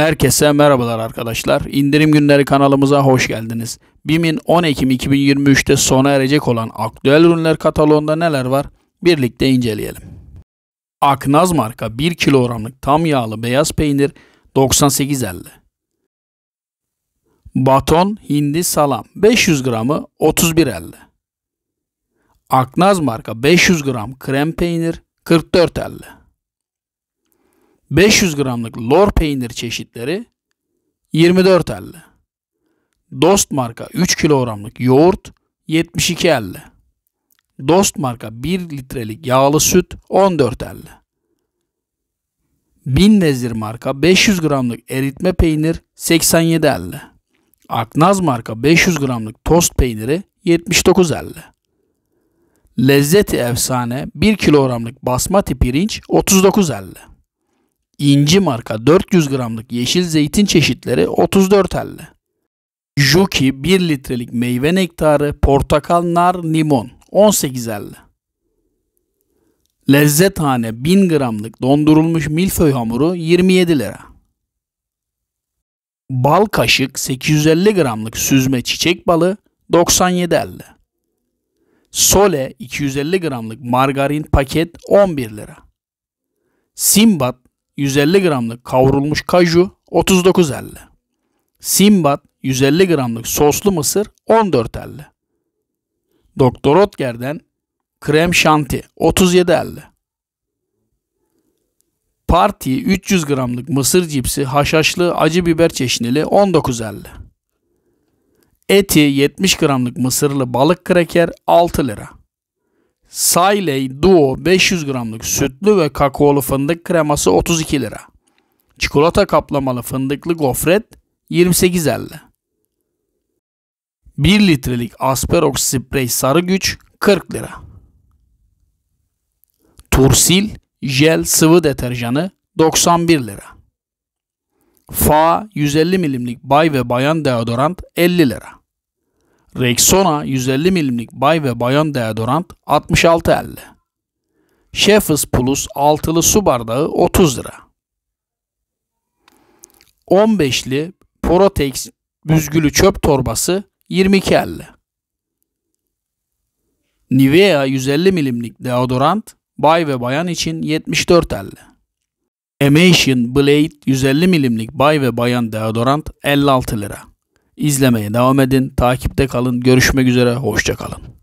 Herkese merhabalar arkadaşlar. İndirim günleri kanalımıza hoş geldiniz. BİM'in 10 Ekim 2023'te sona erecek olan aktüel ürünler kataloğunda neler var? Birlikte inceleyelim. Aknaz marka 1 kilogramlık tam yağlı beyaz peynir 98.50. Baton hindi salam 500 gramı 31.50. Aknaz marka 500 gram krem peynir 44.50. 500 gramlık lor peynir çeşitleri 24.50. Dost marka 3 kilogramlık yoğurt 72.50. Dost marka 1 litrelik yağlı süt 14.50. Bin Vezir marka 500 gramlık eritme peynir 87.50. Aknaz marka 500 gramlık tost peyniri 79.50. Lezzeti efsane 1 kilogramlık basmati pirinç 39.50. İnci marka 400 gramlık yeşil zeytin çeşitleri 34 elle. Juki 1 litrelik meyve nektarı, portakal, nar, limon 18 elle. Lezzethane 1000 gramlık dondurulmuş milföy hamuru 27 lira. Bal kaşık 850 gramlık süzme çiçek balı 97 elle. Sole 250 gramlık margarin paket 11 lira. Simbat 150 gramlık kavrulmuş kaju 39.50. Simbat 150 gramlık soslu mısır 14.50. Doktor Otger'den krem şanti 37.50. Parti 300 gramlık mısır cipsi haşhaşlı acı biber çeşnili 19.50. Eti 70 gramlık mısırlı balık kraker 6 lira. Siley Duo 500 gramlık sütlü ve kakaolu fındık kreması 32 lira. Çikolata kaplamalı fındıklı gofret 28.50. 1 litrelik Asperox sprey sarı güç 40 lira. Tursil jel sıvı deterjanı 91 lira. Fa 150 milimlik bay ve bayan deodorant 50 lira. Rexona 150 milimlik bay ve bayan deodorant 66.50. Şefis Plus altılı su bardağı 30 lira. 15'li Protex büzgülü çöp torbası 22.50. Nivea 150 milimlik deodorant bay ve bayan için 74.50. Emation Blade 150 milimlik bay ve bayan deodorant 56 lira. İzlemeye devam edin. Takipte kalın. Görüşmek üzere. Hoşçakalın.